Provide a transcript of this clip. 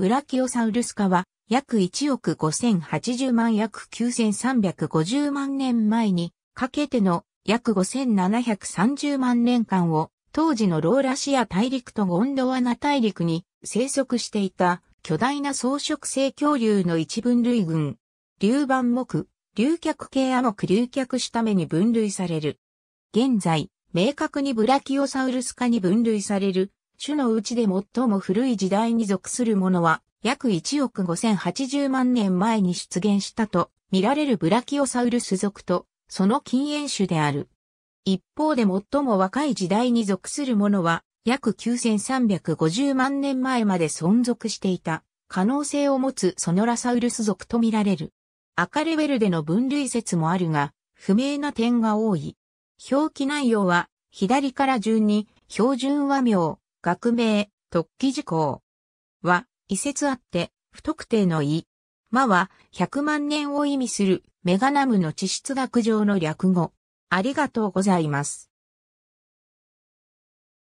ブラキオサウルス科は約1億5080万約9350万年前にかけての約5730万年間を当時のローラシア大陸とゴンドワナ大陸に生息していた巨大な草食性恐竜の一分類群、竜板目、竜脚系亜目竜脚しために分類される。現在、明確にブラキオサウルス科に分類される種のうちで最も古い時代に属するものは、約1億5080万年前に出現したと見られるブラキオサウルス属と、その禁煙種である。一方で最も若い時代に属するものは、約9350万年前まで存続していた可能性を持つソノラサウルス属と見られる。赤レベルでの分類説もあるが、不明な点が多い。表記内容は、左から順に、標準和名、学名、突起事項。は、異説あって、不特定の意。まは、百万年を意味する、メガナムの地質学上の略語。ありがとうございます。